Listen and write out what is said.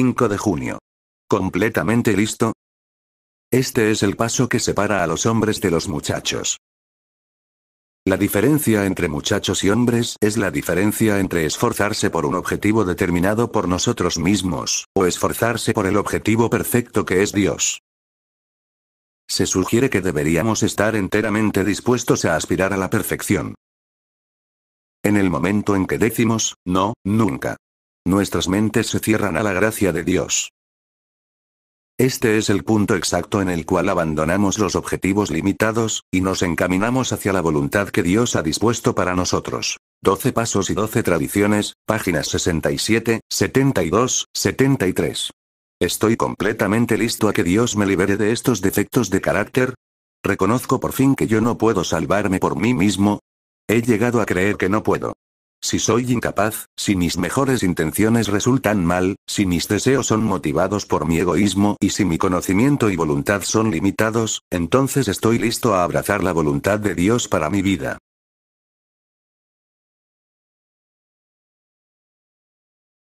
5 de junio. ¿Completamente listo? Este es el paso que separa a los hombres de los muchachos. La diferencia entre muchachos y hombres es la diferencia entre esforzarse por un objetivo determinado por nosotros mismos, o esforzarse por el objetivo perfecto que es Dios. Se sugiere que deberíamos estar enteramente dispuestos a aspirar a la perfección. En el momento en que decimos, no, nunca, Nuestras mentes se cierran a la gracia de Dios. Este es el punto exacto en el cual abandonamos los objetivos limitados, y nos encaminamos hacia la voluntad que Dios ha dispuesto para nosotros. 12 Pasos y 12 Tradiciones, páginas 67, 72, 73. ¿Estoy completamente listo a que Dios me libere de estos defectos de carácter? ¿Reconozco por fin que yo no puedo salvarme por mí mismo? He llegado a creer que no puedo. Si soy incapaz, si mis mejores intenciones resultan mal, si mis deseos son motivados por mi egoísmo y si mi conocimiento y voluntad son limitados, entonces estoy listo a abrazar la voluntad de Dios para mi vida.